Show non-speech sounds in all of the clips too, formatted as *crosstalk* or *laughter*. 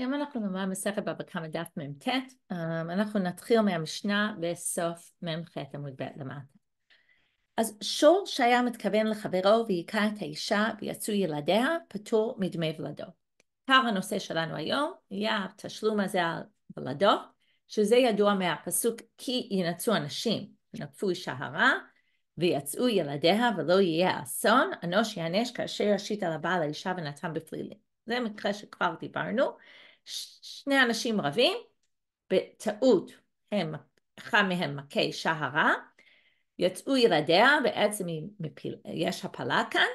היום אנחנו נאמר מספר בבא קמא דף מ"ט, אמ, אנחנו נתחיל מהמשנה בסוף מ"ח עמוד ב' למטה. אז שור שהיה מתכוון לחברו והיכה את האישה ויצאו ילדיה, פטור מדמי ולדו. עיקר הנושא שלנו היום היה התשלום הזה על ולדו, שזה ידוע מהפסוק כי ינצו אנשים, נקפו אישה הרע ויצאו ילדיה ולא יהיה אסון, אנוש יענש כאשר ישית על הבעל האישה ונתן בפלילים. זה מקרה שכבר דיברנו, שני אנשים רבים, בטעות הם, אחד מהם מכה אישה שהרה, יצאו ילדיה, בעצם מפיל, יש הפלה כאן.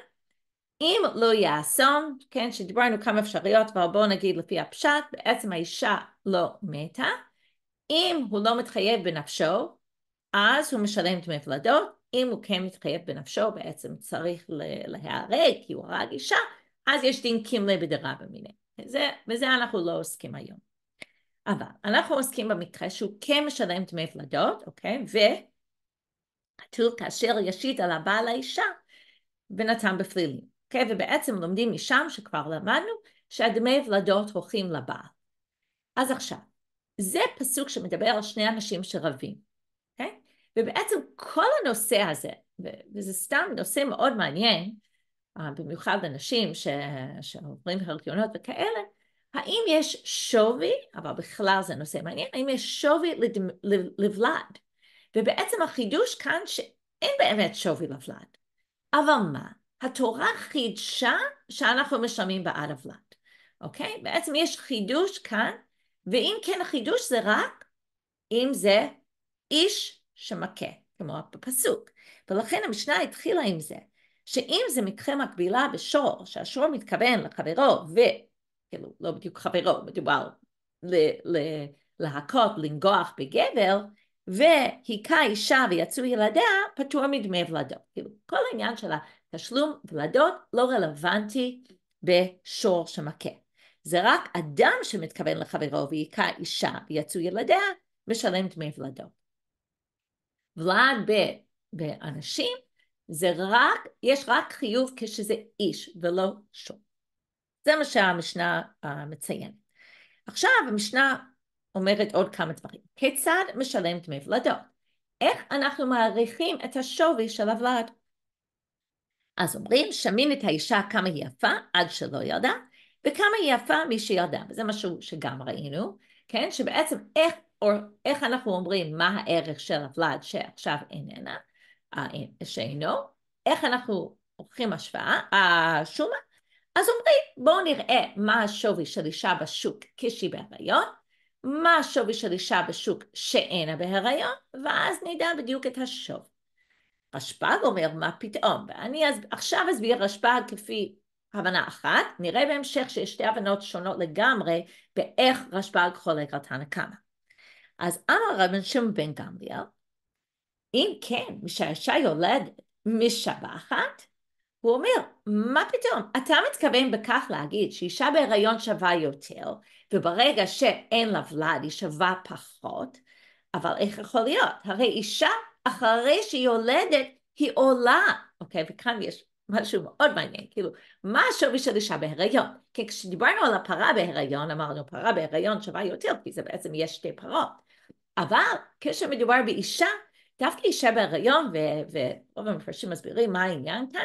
אם לא יאסון, כן, שדיברנו כמה אפשרויות, אבל בואו נגיד לפי הפשט, בעצם האישה לא מתה. אם הוא לא מתחייב בנפשו, אז הוא משלם דמי פלדות. אם הוא כן מתחייב בנפשו, בעצם צריך להיהרג, כי הוא הרג אישה, אז יש דין קימלי בדירה במיניה. זה, בזה אנחנו לא עוסקים היום. אבל אנחנו עוסקים במקרה שהוא כן משלם דמי ולדות, אוקיי? וכתוב כאשר ישית על הבעל האישה ונתן בפלילים, אוקיי? ובעצם לומדים משם שכבר למדנו שהדמי ולדות הולכים לבעל. אז עכשיו, זה פסוק שמדבר על שני אנשים שרבים, אוקיי? ובעצם כל הנושא הזה, וזה סתם נושא מאוד מעניין, אה, במיוחד אנשים ש... שעוברים הרכיונות וכאלה, האם יש שווי, אבל בכלל זה נושא מעניין, האם יש שווי לדמ... לבלד? ובעצם החידוש כאן שאין באמת שווי לבלד. אבל מה? התורה חידשה שאנחנו משלמים בעד הבלד, אוקיי? בעצם יש חידוש כאן, ואם כן החידוש זה רק אם זה איש שמכה, כמו בפסוק. ולכן המשנה התחילה עם זה. שאם זה מקרה מקבילה בשור, שהשור מתכוון לחברו, וכאילו לא בדיוק חברו, מדובר ל- ל- להכות, לנגוח בגבר, והיכה אישה ויצאו ילדיה, פטור מדמי ולדות. כאילו, כל העניין של התשלום ולדות לא רלוונטי בשור שמכה. זה רק אדם שמתכוון לחברו והיכה אישה ויצאו ילדיה, משלם דמי ולדות. ולד ב- באנשים זה רק, יש רק חיוב כשזה איש ולא שום. זה מה שהמשנה uh, אה, מציין. עכשיו המשנה אומרת עוד כמה דברים. כיצד משלם דמי ולדות? איך אנחנו מעריכים את השווי של הוולד? אז אומרים, שמין את האישה כמה היא יפה עד שלא ילדה, וכמה היא יפה מי שילדה, וזה משהו שגם ראינו, כן? שבעצם איך, או, איך אנחנו אומרים מה הערך של הוולד שעכשיו איננה, שאינו, איך אנחנו עורכים השוואה, השומה? אז אומרים, בואו נראה מה השווי של אישה בשוק כשהיא בהיריון, מה השווי של אישה בשוק שאינה בהיריון, ואז נדע בדיוק את השווי. רשב"ג אומר, מה פתאום? ואני אז, עכשיו אסביר רשב"ג כפי הבנה אחת, נראה בהמשך שיש שתי הבנות שונות לגמרי באיך רשב"ג חולק על תנא קמא. אז אמר רבן שם בן גמליאל, אם כן, כשהאישה יולדת משבחת, הוא אומר, מה פתאום? אתה מתכוון בכך להגיד שאישה בהיריון שווה יותר, וברגע שאין לה ולד היא שווה פחות, אבל איך יכול להיות? הרי אישה אחרי שהיא יולדת היא עולה, אוקיי? וכאן יש משהו מאוד מעניין, כאילו, מה השווי של אישה בהיריון? כי כשדיברנו על הפרה בהיריון, אמרנו פרה בהיריון שווה יותר, כי זה בעצם יש שתי פרות. אבל כשמדובר באישה דווקא אישה בהיריון, ורוב המפרשים מסבירים מה העניין כאן,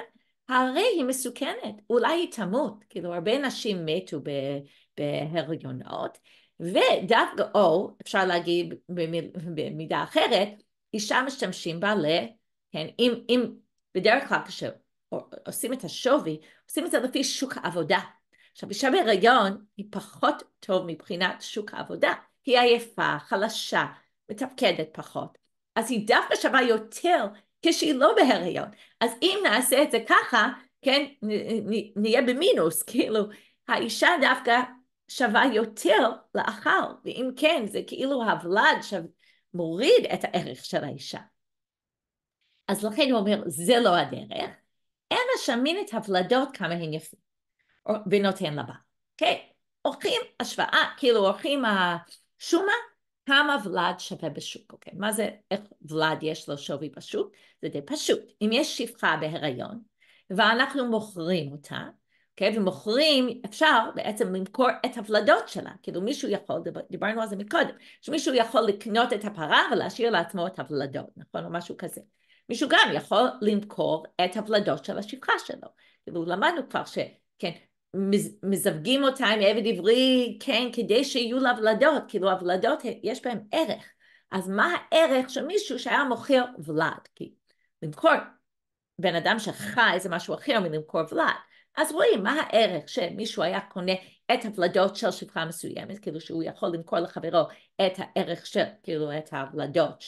הרי היא מסוכנת, אולי היא תמות, כאילו הרבה נשים מתו בהריונות, ודווקא, או אפשר להגיד במידה אחרת, אישה משתמשים בה ל... כן, אם, אם בדרך כלל כשעושים את השווי, עושים את זה לפי שוק העבודה. עכשיו, אישה בהיריון היא פחות טוב מבחינת שוק העבודה. היא עייפה, חלשה, מתפקדת פחות. אז היא דווקא שווה יותר כשהיא לא בהריון. אז אם נעשה את זה ככה, כן, נהיה במינוס, *laughs* כאילו, האישה דווקא שווה יותר לאחר, ואם כן, זה כאילו הוולד שמוריד את הערך של האישה. אז לכן הוא אומר, זה לא הדרך, אלא שמין את הוולדות כמה הן יפות, ונותן לבעל. כן, עורכים השוואה, כאילו עורכים השומה, כמה ולד שווה בשוק, אוקיי? מה זה, איך ולד יש לו שווי בשוק? זה די פשוט. אם יש שפחה בהיריון, ואנחנו מוכרים אותה, אוקיי? ומוכרים, אפשר בעצם למכור את הוולדות שלה. כאילו מישהו יכול, דיברנו על זה מקודם, שמישהו יכול לקנות את הפרה ולהשאיר לעצמו את הוולדות, נכון? או משהו כזה. מישהו גם יכול למכור את הוולדות של השפחה שלו. כאילו למדנו כבר ש... כן, מזווגים אותה עם עבד עברי, כן, כדי שיהיו לה ולדות, כאילו הוולדות יש בהן ערך. אז מה הערך של מישהו שהיה מוכר ולד? כי למכור בן אדם שחי זה משהו אחר מלמכור ולד. אז רואים מה הערך שמישהו היה קונה את הוולדות של שפחה מסוימת, כאילו שהוא יכול למכור לחברו את הערך של, כאילו את הוולדות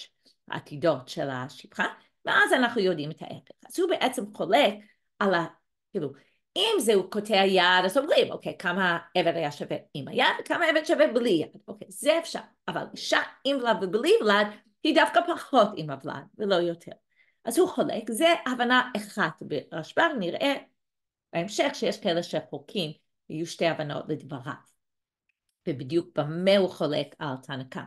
העתידות של השפחה, ואז אנחנו יודעים את הערך. אז הוא בעצם חולק על ה... כאילו, אם זהו קוטע יד, אז אומרים, אוקיי, כמה עבד היה שווה עם היד, וכמה עבד שווה בלי יד. אוקיי, זה אפשר. אבל אישה עם ולד ובלי ולד, היא דווקא פחות עם הוולד, ולא יותר. אז הוא חולק, זה הבנה אחת ברשב"ר, נראה בהמשך שיש כאלה שחוקים, יהיו שתי הבנות לדבריו. ובדיוק במה הוא חולק על תנא קמא.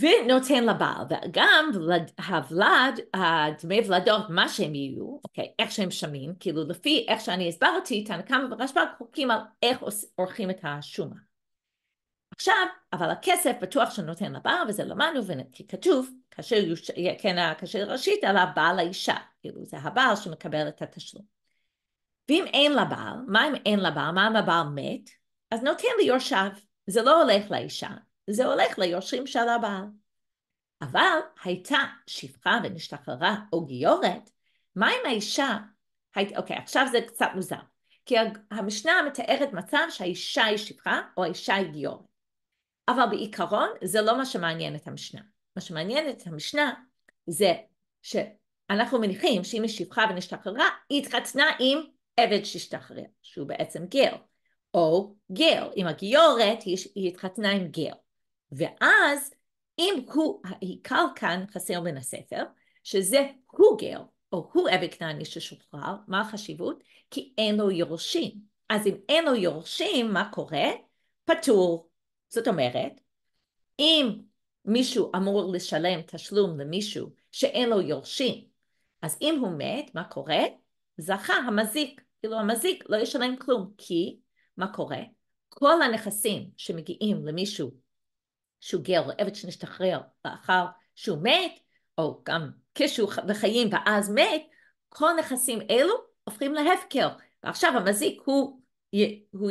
ונותן לבעל, וגם הוולד, דמי ולדות, מה שהם יהיו, אוקיי, איך שהם שמים, כאילו לפי איך שאני הסברתי, תנקם ורשב"ג חוקים על איך עורכים את השומה. עכשיו, אבל הכסף בטוח שנותן לבעל, וזה למדנו, לא וכתוב, כאשר יוש... כן, כאשר ראשית, על הבעל האישה, כאילו זה הבעל שמקבל את התשלום. ואם אין לבעל, מה אם אין לבעל, מה אם הבעל מת? אז נותן ליורשיו, זה לא הולך לאישה, זה הולך ליורשים של הבעל. אבל הייתה שפחה ונשתחררה או גיורת, מה אם האישה... היית, אוקיי, עכשיו זה קצת מוזר. כי המשנה מתארת מצב שהאישה היא שפחה או האישה היא גיורת. אבל בעיקרון זה לא מה שמעניין את המשנה. מה שמעניין את המשנה זה שאנחנו מניחים שאם היא שפחה ונשתחררה, היא התחתנה עם עבד שהשתחרר, שהוא בעצם גר, או גר, אם הגיורת היא התחתנה עם גר. ואז אם הוא העיקר כאן חסר מן הספר, שזה הוא גר, או הוא אבי כנעני ששוחרר, מה החשיבות? כי אין לו יורשים. אז אם אין לו יורשים, מה קורה? פטור. זאת אומרת, אם מישהו אמור לשלם תשלום למישהו שאין לו יורשים, אז אם הוא מת, מה קורה? זכה המזיק, כאילו המזיק לא ישלם כלום, כי מה קורה? כל הנכסים שמגיעים למישהו שהוא גר או עבד שנשתחרר לאחר שהוא מת, או גם כשהוא בחיים ואז מת, כל נכסים אלו הופכים להפקר. ועכשיו המזיק הוא, הוא, הוא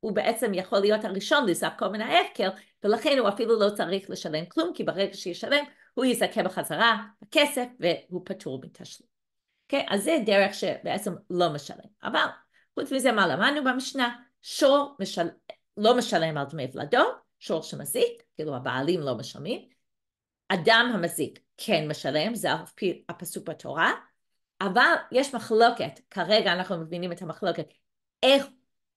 הוא בעצם יכול להיות הראשון לזעקו מן ההפקר, ולכן הוא אפילו לא צריך לשלם כלום, כי ברגע שישלם הוא יזכה בחזרה בכסף והוא פטור מתשלום. Okay? אוקיי? אז זה דרך שבעצם לא משלם. אבל חוץ מזה מה למדנו במשנה? שור משל... לא משלם על דמי ולדות, שור שמזיק, כאילו הבעלים לא משלמים, אדם המזיק כן משלם, זה על פי הפסוק בתורה, אבל יש מחלוקת, כרגע אנחנו מבינים את המחלוקת, איך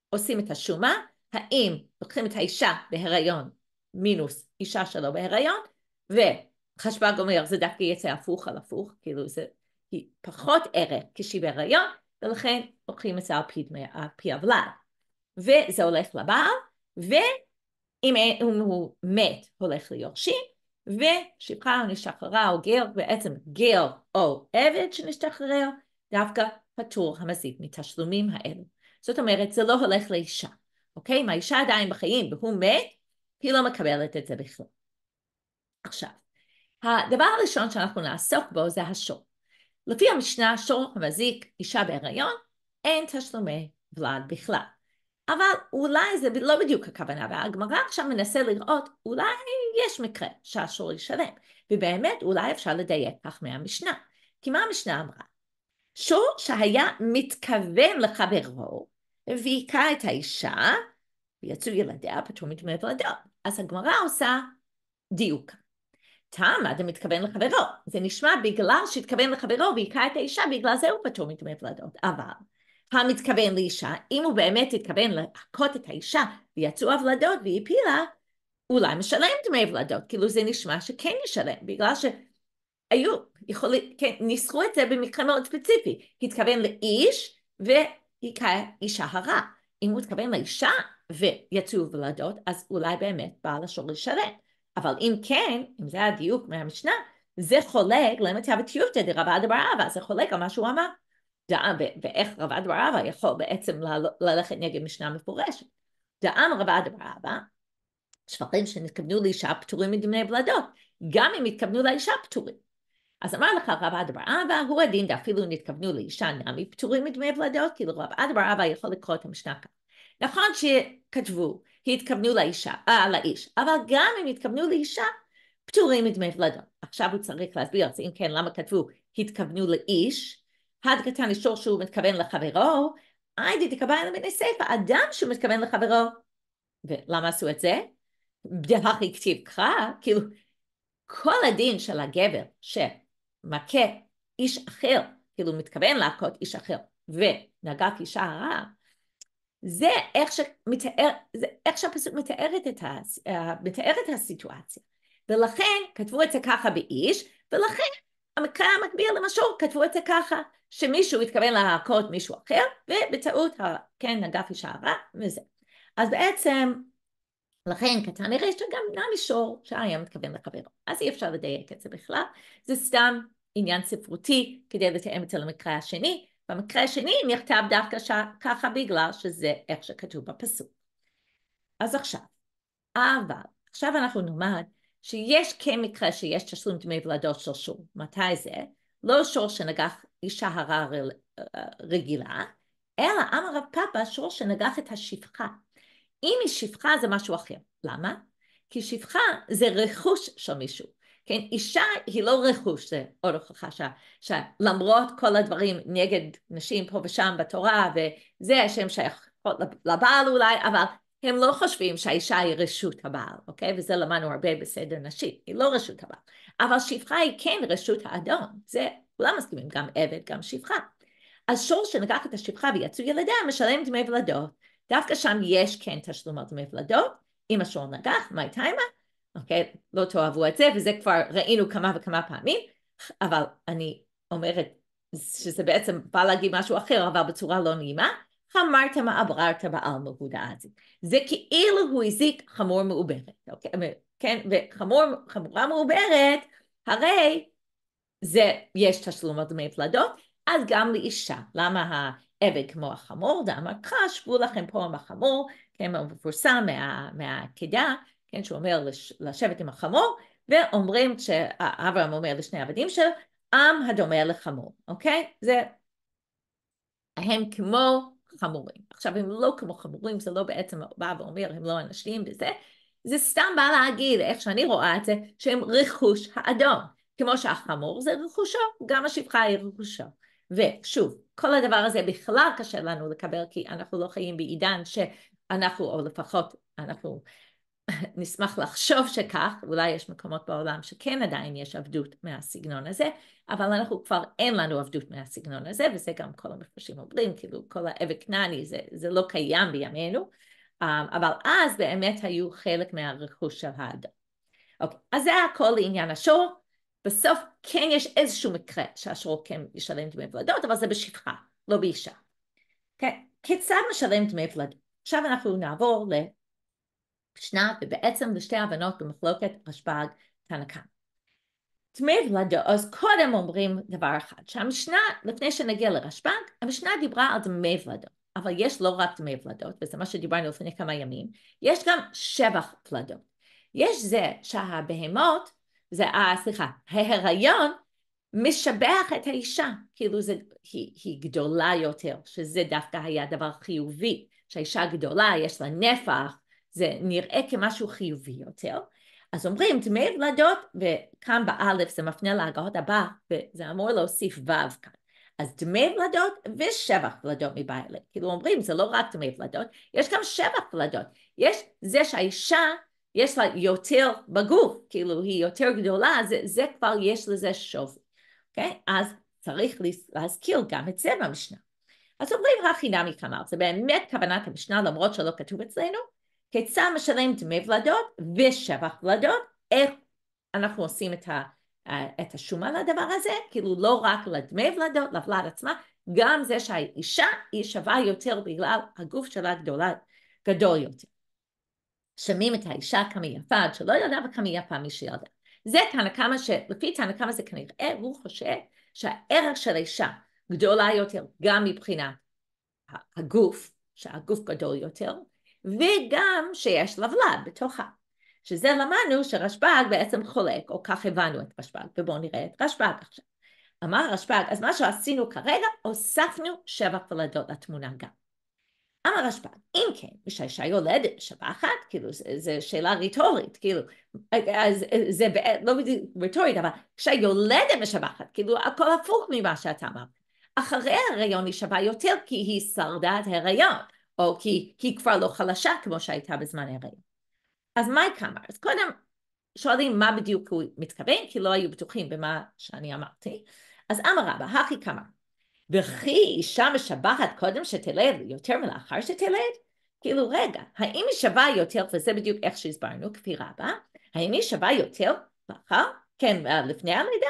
עושים את השומה, האם לוקחים את האישה בהיריון מינוס אישה שלא בהיריון, וחשבה גומר זה דווקא יצא הפוך על הפוך, כאילו זה, היא פחות ערך כשהיא בהיריון, ולכן לוקחים את זה על פי, על וזה הולך לבעל, ו... אם אין, הוא מת הולך ליורשים, ושפחה או נשחררה או גר, בעצם גר או עבד שנשתחרר, דווקא פטור המזיק מתשלומים האלו. זאת אומרת, זה לא הולך לאישה, אוקיי? אם האישה עדיין בחיים והוא מת, היא לא מקבלת את זה בכלל. עכשיו, הדבר הראשון שאנחנו נעסוק בו זה השור. לפי המשנה, שור המזיק אישה בהיריון, אין תשלומי ולד בכלל. אבל אולי זה לא בדיוק הכוונה, והגמרא עכשיו מנסה לראות, אולי יש מקרה שהשור ישלם, ובאמת אולי אפשר לדייק כך מהמשנה. כי מה המשנה אמרה? שור שהיה מתכוון לחברו, והיכה את האישה, ויצאו ילדיה, פתאום מתמודד ולדו. אז הגמרא עושה דיוק. תמה זה מתכוון לחברו. זה נשמע בגלל שהתכוון לחברו והיכה את האישה, בגלל זה הוא פתאום מתמודד ולדות. אבל המתכוון לאישה, אם הוא באמת התכוון להכות את האישה ויצאו הוולדות והיא הפילה, אולי משלם דמי ולדות, כאילו זה נשמע שכן ישלם, בגלל שהיו, יכולים, כן, ניסחו את זה במקרה מאוד ספציפי, התכוון לאיש והיכה אישה הרע, אם הוא התכוון לאישה ויצאו ולדות, אז אולי באמת בעל השור ישלם, אבל אם כן, אם זה הדיוק מהמשנה, זה חולק למיטב התיעוטה דרבה דברבה, זה חולק על מה שהוא אמר. דעה, ואיך רב אדבר אבא יכול בעצם ללכת נגד משנה מפורשת. דעם רב אדבר אבא, שפכים שנתכוונו לאישה פטורים מדמי ולדות, גם אם התכוונו לאישה פטורים. אז אמר לך רב אדבר אבא, הוא הדין דאפילו נתכוונו לאישה נמי פטורים מדמי ולדות, כאילו רב אדבר אבא יכול לקרוא את המשנה כאן. נכון שכתבו, התכוונו לאישה, אה, לאיש, אבל גם אם התכוונו לאישה, פטורים מדמי ולדות. עכשיו הוא צריך להסביר, אז אם כן, למה כתבו התכוונו לאיש, עד קטן לשור שהוא מתכוון לחברו, עד יתקבל מני הספר, אדם שהוא מתכוון לחברו. ולמה עשו את זה? דרך הכתיב קרא, כאילו, כל הדין של הגבר שמכה איש אחר, כאילו מתכוון להכות איש אחר, ונגע כאישה רע, זה איך, שמתאר, זה איך שהפסוק מתארת את, הס, אה, מתאר את הסיטואציה. ולכן כתבו את זה ככה באיש, ולכן המקרה המקביל למשור כתבו את זה ככה, שמישהו התכוון להכות מישהו אחר, ובטעות כן נגף אישה הרע וזה. אז בעצם, לכן קטן הריש גם נע מישור שהיה מתכוון לחברו. אז אי אפשר לדייק את זה בכלל, זה סתם עניין ספרותי כדי לתאם את זה למקרה השני. במקרה השני נכתב דווקא ש... ככה בגלל שזה איך שכתוב בפסוק. אז עכשיו, אבל עכשיו אנחנו נלמד שיש כן מקרה שיש תשלום דמי ולדות של שור. מתי זה? לא שור שנגח אישה הרה אה, רגילה, אלא אמר רב פאפה שור שנגח את השפחה. אם היא שפחה זה משהו אחר. למה? כי שפחה זה רכוש של מישהו. כן, אישה היא לא רכוש, זה עוד הוכחה ש... שלמרות כל הדברים נגד נשים פה ושם בתורה וזה, השם שייך לבעל אולי, אבל הם לא חושבים שהאישה היא רשות הבעל, אוקיי? וזה למדנו הרבה בסדר נשי, היא לא רשות הבעל. אבל שפחה היא כן רשות האדון, זה כולם מסכימים, גם עבד, גם שפחה. אז שור שנגח את השפחה ויצאו ילדיה משלם דמי ולדות. דווקא שם יש כן תשלום על דמי ולדות, אם השור נגח, מי טיימה, אוקיי? לא תאהבו את זה, וזה כבר ראינו כמה וכמה פעמים, אבל אני אומרת שזה בעצם בא להגיד משהו אחר, אבל בצורה לא נעימה. מה אבררתמה בעלמא מבודה עזי. זה כאילו הוא הזיק חמור מעוברת, אוקיי? אה, כן, וחמורה מעוברת, הרי זה, יש תשלום על דמי פלדות, אז גם לאישה. למה העבד כמו החמור? דאמר ככה, שבו לכם פה עם החמור, כן, מפורסם מה, מהעקידה, כן, שהוא אומר לש, לשבת עם החמור, ואומרים, שאברהם אומר לשני העבדים שלו, עם הדומה לחמור, אוקיי? זה, הם כמו חמורים. עכשיו, הם לא כמו חמורים, זה לא בעצם בא ואומר, הם לא אנשים וזה, זה סתם בא להגיד, איך שאני רואה את זה, שהם רכוש האדום. כמו שהחמור זה רכושו, גם השפחה היא רכושו. ושוב, כל הדבר הזה בכלל קשה לנו לקבל, כי אנחנו לא חיים בעידן שאנחנו, או לפחות אנחנו *laughs* נשמח לחשוב שכך, אולי יש מקומות בעולם שכן עדיין יש עבדות מהסגנון הזה, אבל אנחנו כבר אין לנו עבדות מהסגנון הזה, וזה גם כל המפרשים אומרים, כאילו כל האבק כנעני זה, זה לא קיים בימינו, אה, אבל אז באמת היו חלק מהרכוש של האדם. אוקיי, אז זה הכל לעניין השור, בסוף כן יש איזשהו מקרה שהשור כן ישלם דמי ולדות, אבל זה בשפחה, לא באישה. כן, כיצד משלם דמי ולדות? עכשיו אנחנו נעבור ל... שנת, ובעצם זה שתי הבנות במחלוקת רשב"ג תנקם. תמיד לדעוז קודם אומרים דבר אחד, שהמשנה, לפני שנגיע לרשב"ג, המשנה דיברה על דמי ולדות, אבל יש לא רק דמי ולדות, וזה מה שדיברנו לפני כמה ימים, יש גם שבח ולדות. יש זה שהבהמות, זה, אה, סליחה, ההיריון משבח את האישה, כאילו זה, היא, היא גדולה יותר, שזה דווקא היה דבר חיובי, שהאישה גדולה, יש לה נפח, זה נראה כמשהו חיובי יותר. אז אומרים דמי ולדות, וכאן באלף זה מפנה להגהות הבא, וזה אמור להוסיף וו כאן. אז דמי ולדות ושבח ולדות מבעלה. כאילו אומרים, זה לא רק דמי ולדות, יש גם שבח ולדות. יש זה שהאישה, יש לה יותר בגוף, כאילו היא יותר גדולה, זה, זה כבר יש לזה שווי. Okay? אוקיי? אז צריך להזכיר גם את זה במשנה. אז אומרים רכי נמי כמר, זה באמת כוונת המשנה למרות שלא כתוב אצלנו, כיצד משלם דמי ולדות ושבח ולדות, איך אנחנו עושים את, ה, את השומה לדבר הזה, כאילו לא רק לדמי ולדות, לבלד עצמה, גם זה שהאישה היא שווה יותר בגלל הגוף שלה גדולה, גדול יותר. שמים את האישה כמה יפה עד שלא ילדה וכמה יפה מי שילדה. זה תנא קמא שלפי תנא קמא זה כנראה הוא חושב שהערך של האישה גדולה יותר גם מבחינת הגוף, שהגוף גדול יותר, וגם שיש לבלב בתוכה. שזה למדנו שרשב"ג בעצם חולק, או כך הבנו את רשב"ג, ובואו נראה את רשב"ג עכשיו. אמר רשב"ג, אז מה שעשינו כרגע, הוספנו שבע פלדות לתמונה גם. אמר רשב"ג, אם כן, משאישה יולדת שווה אחת, כאילו, זו שאלה רטורית, כאילו, אז זה לא בדיוק רטורית, אבל כשהיא יולדת משווה אחת, כאילו, הכל הפוך ממה שאתה אמר. אחרי ההריון היא שווה יותר, כי היא שרדה את ההריון. או כי היא כבר לא חלשה כמו שהייתה בזמן ההיריון. אז מאי קאמר, אז קודם שואלים מה בדיוק הוא מתכוון, כי לא היו בטוחים במה שאני אמרתי. אז אמר רבא, הכי קאמר, וכי אישה משבחת קודם שתלד יותר מלאחר שתלד? כאילו רגע, האם היא שווה יותר, וזה בדיוק איך שהסברנו, כפי רבא, האם היא שווה יותר לאחר, כן, אה, לפני הלידה?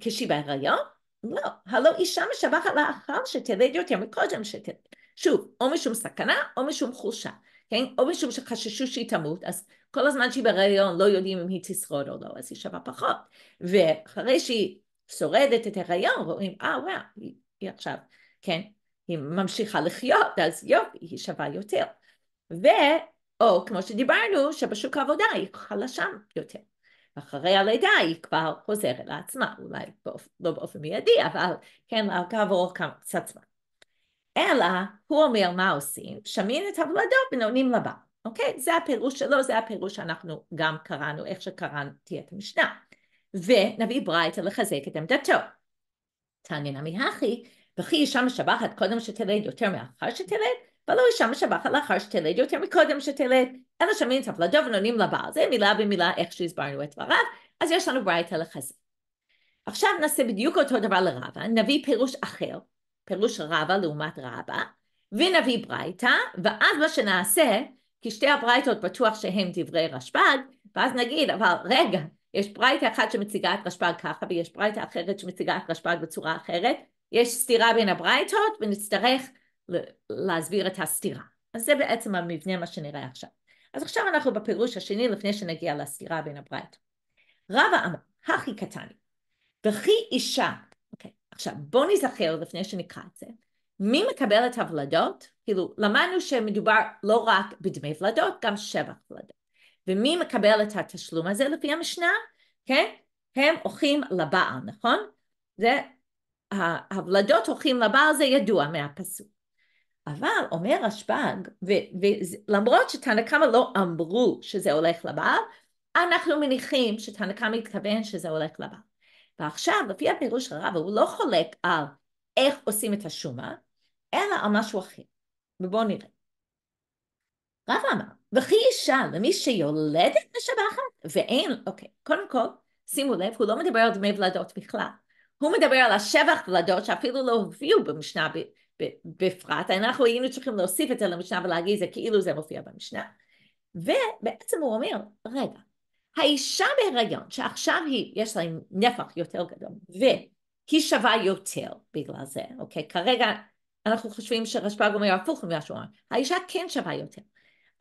כשהיא בהיריון? לא, הלא אישה משבחת לאחר שתלד יותר מקודם שתלד. שוב, או משום סכנה או משום חולשה, כן? או משום שחששו שהיא תמות, אז כל הזמן שהיא בהיריון לא יודעים אם היא תשרוד או לא, אז היא שווה פחות. ואחרי שהיא שורדת את ההיריון, רואים, אה, וואו, היא, היא עכשיו, כן? היא ממשיכה לחיות, אז יופי, היא שווה יותר. ו... או כמו שדיברנו, שבשוק העבודה היא חלשה יותר. אחרי הלידה היא כבר חוזרת לעצמה, אולי באופ... לא באופן מיידי, אבל כן, כעבור כמה קצת זמן. אלא הוא אומר מה עושים, שמין את הוולדות ונונים לבא, אוקיי? זה הפירוש שלו, זה הפירוש שאנחנו גם קראנו, איך שקראתי את המשנה. ונביא ברייתא לחזק את עמדתו. תניא נמי הכי, וכי אישה משבחת קודם שתלד יותר מאחר שתלד, ולא אישה משבחת לאחר שתלד יותר מקודם שתלד, אלא שמין את הוולדו ונונים לבעל. זה מילה במילה איך שהסברנו את דבריו, אז יש לנו ברייתא לחזק. עכשיו נעשה בדיוק אותו דבר לרבה, נביא פירוש אחר, פירוש רבה לעומת רבה, ונביא ברייתא, ואז מה שנעשה, כי שתי הברייתות בטוח שהן דברי רשב"ג, ואז נגיד, אבל רגע, יש ברייתא אחת שמציגה את רשב"ג ככה, ויש ברייתא אחרת שמציגה את רשב"ג בצורה אחרת, יש סתירה בין הברייתות, ונצטרך להסביר את הסתירה. אז זה בעצם המבנה, מה שנראה עכשיו. אז עכשיו אנחנו בפירוש השני, לפני שנגיע לסתירה בין הברייתות. רבא אמר, הכי קטני, וכי אישה עכשיו, בואו נזכר לפני שנקרא את זה. מי מקבל את הוולדות? כאילו, למדנו שמדובר לא רק בדמי ולדות, גם שבח ולדות. ומי מקבל את התשלום הזה לפי המשנה? כן? הם הולכים לבעל, נכון? זה, הוולדות הולכים לבעל זה ידוע מהפסוק. אבל אומר רשב"ג, ולמרות שתנא קמא לא אמרו שזה הולך לבעל, אנחנו מניחים שתנא קמא התכוון שזה הולך לבעל. ועכשיו, לפי הפירוש של הרב, הוא לא חולק על איך עושים את השומה, אלא על משהו אחר. ובואו נראה. רב אמר, וכי אישה למי שיולדת משבחת ואין, אוקיי, קודם כל, שימו לב, הוא לא מדבר על דמי ולדות בכלל. הוא מדבר על השבח ולדות שאפילו לא הופיעו במשנה ב, ב, בפרט, אנחנו היינו צריכים להוסיף את זה למשנה ולהגיד זה כאילו זה מופיע במשנה. ובעצם הוא אומר, רגע, האישה בהיריון, שעכשיו היא, יש לה נפח יותר גדול, והיא שווה יותר בגלל זה, אוקיי? כרגע אנחנו חושבים שרשב"ג אומר הפוך ממה שהוא אמר, האישה כן שווה יותר.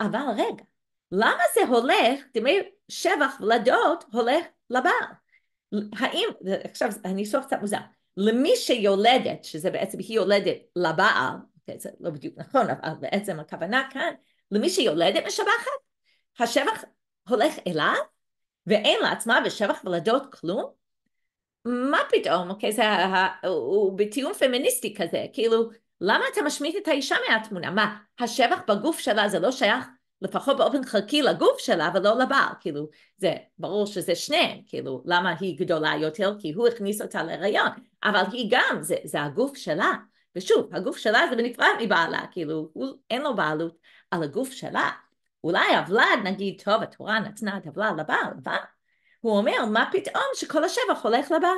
אבל רגע, למה זה הולך, דמי שבח ולדות הולך לבעל? האם, עכשיו אני אסוף קצת מוזר, למי שיולדת, שזה בעצם היא יולדת לבעל, אוקיי, זה לא בדיוק נכון, אבל בעצם הכוונה כאן, למי שיולדת משבחת, השבח הולך אליו, ואין לעצמה בשבח ולדות כלום? מה פתאום, אוקיי, זה, הוא בטיעון פמיניסטי כזה, כאילו, למה אתה משמיט את האישה מהתמונה? מה, השבח בגוף שלה זה לא שייך לפחות באופן חלקי לגוף שלה ולא לבעל, כאילו, זה ברור שזה שניהם, כאילו, למה היא גדולה יותר? כי הוא הכניס אותה להיריון, אבל היא גם, זה, זה הגוף שלה, ושוב, הגוף שלה זה בנפרד מבעלה, כאילו, הוא, אין לו בעלות על הגוף שלה, אולי הוולד, נגיד, טוב, התורה נתנה את הוולד לבעל, אבל הוא אומר, מה פתאום שכל השבח הולך לבעל?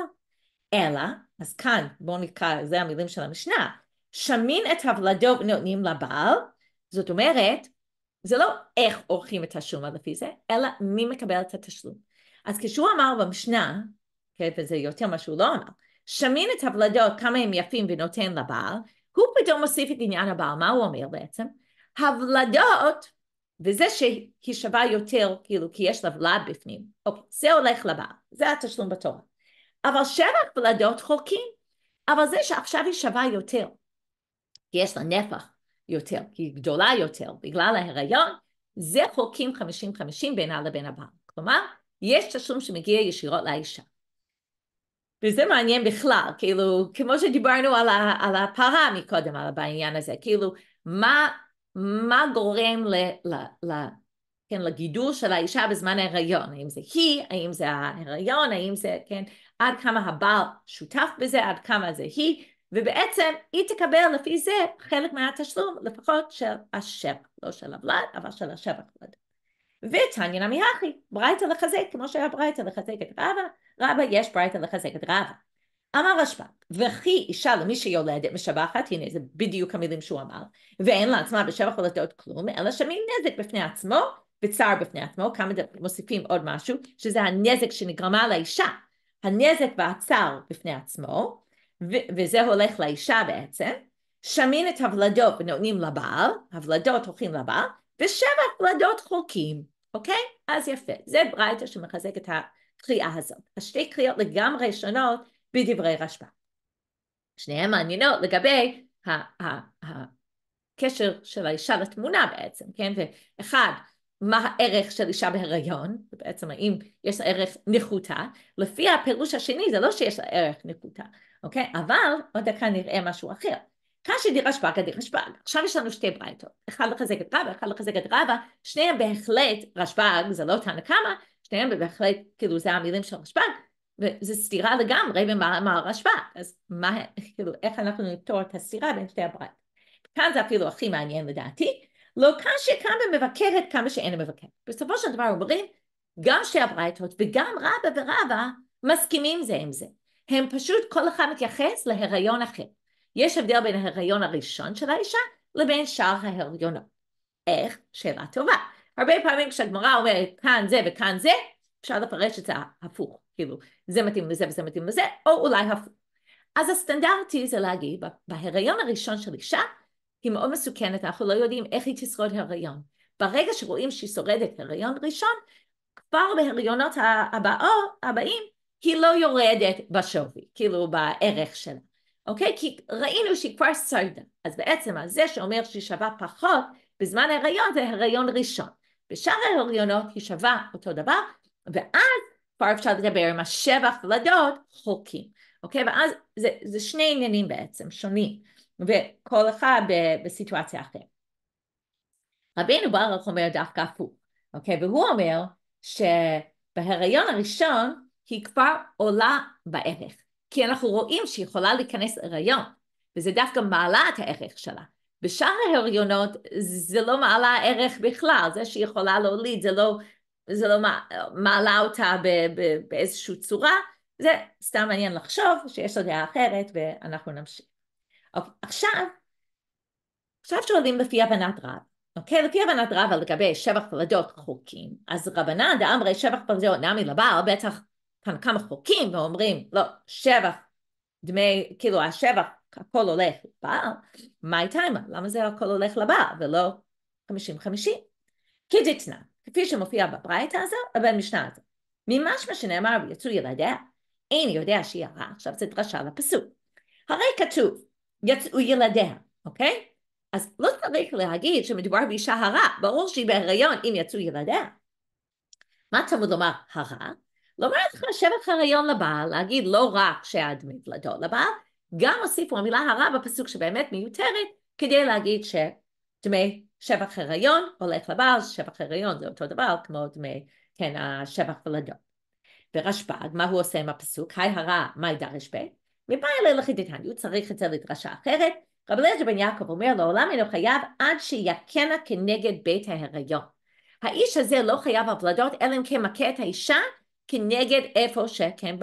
אלא, אז כאן, בואו נקרא, זה המילים של המשנה, שמין את הוולדו נותנים לבעל, זאת אומרת, זה לא איך עורכים את השלמה לפי זה, אלא מי מקבל את התשלום. אז כשהוא אמר במשנה, כן, וזה יותר מה שהוא לא אמר, שמין את הוולדות, כמה הם יפים ונותן לבעל, הוא פתאום מוסיף את עניין הבעל, מה הוא אומר בעצם? הוולדות וזה שהיא שווה יותר, כאילו, כי יש לה ולד בפנים, אוקיי, זה הולך לבעל, זה התשלום בתורה. אבל שבח ולדות חוקים, אבל זה שעכשיו היא שווה יותר, כי יש לה נפח יותר, כי היא גדולה יותר, בגלל ההיריון, זה חוקים 50-50 בינה לבין הבעל. כלומר, יש תשלום שמגיע ישירות לאישה. וזה מעניין בכלל, כאילו, כמו שדיברנו על, ה, על הפרה מקודם, על בעניין הזה, כאילו, מה מה גורם ל, ל, ל, כן, לגידול של האישה בזמן ההיריון, האם זה היא, האם זה ההיריון, האם זה, כן, עד כמה הבעל שותף בזה, עד כמה זה היא, ובעצם היא תקבל לפי זה חלק מהתשלום, לפחות של השבח, לא של הבלד, אבל של השבח בלד. ותניא נמי אחי, ברייתא לחזק, כמו שהיה ברייתא לחזק את רבא, רבא יש ברייתא לחזק את רבא. אמר רשב"א, וכי אישה למי לא שיולדת משבחת, הנה זה בדיוק המילים שהוא אמר, ואין לעצמה בשבח ולדעות כלום, אלא שמין נזק בפני עצמו וצער בפני עצמו, כמה דברים מוסיפים עוד משהו, שזה הנזק שנגרמה לאישה, הנזק והצער בפני עצמו, ו- וזה הולך לאישה בעצם, שמין את הוולדות ונותנים לבעל, הוולדות הולכים לבעל, ושבע הוולדות חולקים, אוקיי? אז יפה, זה ברייטה שמחזק את הקריאה הזאת. השתי קריאות לגמרי שונות בדברי רשב"א. שניהם מעניינות לגבי הקשר של האישה לתמונה בעצם, כן? ואחד, מה הערך של אישה בהיריון, ובעצם האם יש לה ערך נחותה, לפי הפירוש השני זה לא שיש לה ערך נחותה, אוקיי? אבל עוד דקה נראה משהו אחר. קשי דירשב"ג הדירשב"ג. עכשיו יש לנו שתי ברייתות, אחד לחזק את רבא, אחד לחזק את רבא, שניהם בהחלט רשב"ג, זה לא תנא קמא, שניהם בהחלט, כאילו זה המילים של רשב"ג, וזו סתירה לגמרי במהרשב"א, אז מה, כאילו, איך אנחנו נפתור את הסתירה בין שתי הבריות? כאן זה אפילו הכי מעניין לדעתי, לא כאן שכמה מבקרת כמה שאין מבקרת. בסופו של דבר אומרים, גם שתי הברייתות וגם רבא ורבא מסכימים זה עם זה. הם פשוט, כל אחד מתייחס להיריון אחר. יש הבדל בין ההיריון הראשון של האישה לבין שאר ההריונות. איך? שאלה טובה. הרבה פעמים כשהגמרא אומרת כאן זה וכאן זה, אפשר לפרש את זה הפוך, כאילו, זה מתאים לזה וזה מתאים לזה, או אולי הפוך. אז הסטנדרטי זה להגיד, בהיריון הראשון של אישה, היא מאוד מסוכנת, אנחנו לא יודעים איך היא תשרוד הריון. ברגע שרואים שהיא שורדת הריון ראשון, כבר בהריונות הבאו, הבאים, היא לא יורדת בשווי, כאילו בערך שלה, אוקיי? כי ראינו שהיא כבר שרדה. אז בעצם זה שאומר שהיא שווה פחות בזמן ההריון זה הריון ראשון. בשאר ההריונות היא שווה אותו דבר, ואז כבר אפשר לדבר עם השבע פלדות חוקים, אוקיי? ואז זה, זה שני עניינים בעצם, שונים, וכל אחד ב, בסיטואציה אחרת. רבינו ברוך אומר דווקא הפוך, אוקיי? והוא אומר שבהיריון הראשון היא כבר עולה בערך, כי אנחנו רואים שהיא יכולה להיכנס להיריון, וזה דווקא מעלה את הערך שלה. בשאר ההריונות זה לא מעלה ערך בכלל, זה שהיא יכולה להוליד זה לא זה לא מעלה אותה באיזושהי צורה, זה סתם מעניין לחשוב שיש לו דעה אחרת ואנחנו נמשיך. אוקיי, עכשיו, עכשיו שואלים לפי הבנת רב, אוקיי? לפי הבנת רב על לגבי שבח פלדות חוקים, אז רבנן דאמרי שבח פלדות נמי לבעל בטח כאן כמה חוקים ואומרים לא, שבח דמי, כאילו השבח הכל הולך לבעל, מה הייתה למה זה הכל הולך לבעל ולא חמישים חמישים? כדתנן כפי שמופיע בברייתא הזו, במשנה הזו. ממש מה שנאמר ויצאו ילדיה, אין יודע שהיא הרע, עכשיו זה דרשה לפסוק. הרי כתוב, יצאו ילדיה, אוקיי? אז לא צריך להגיד שמדובר באישה הרע, ברור שהיא בהיריון אם יצאו ילדיה. מה תלמוד לומר הרע? לומר לך שבח הריון לבעל, להגיד לא רק שהדמי פלדו לבעל, גם הוסיפו המילה הרע בפסוק שבאמת מיותרת, כדי להגיד שדמי שבח הריון הולך לבעל, שבח הריון זה אותו דבר כמו דמי, כן, השבח ולדון. ברשב"ג, מה הוא עושה עם הפסוק? היי הרע, מה ידרש ב? מבעלה לחידתני, הוא צריך את זה לדרשה אחרת. רבי אליעזר בן יעקב אומר, לעולם אינו חייב עד שיקנה כנגד בית ההריון. האיש הזה לא חייב הוולדות, אלא אם כן מכה את האישה כנגד איפה ש... כן,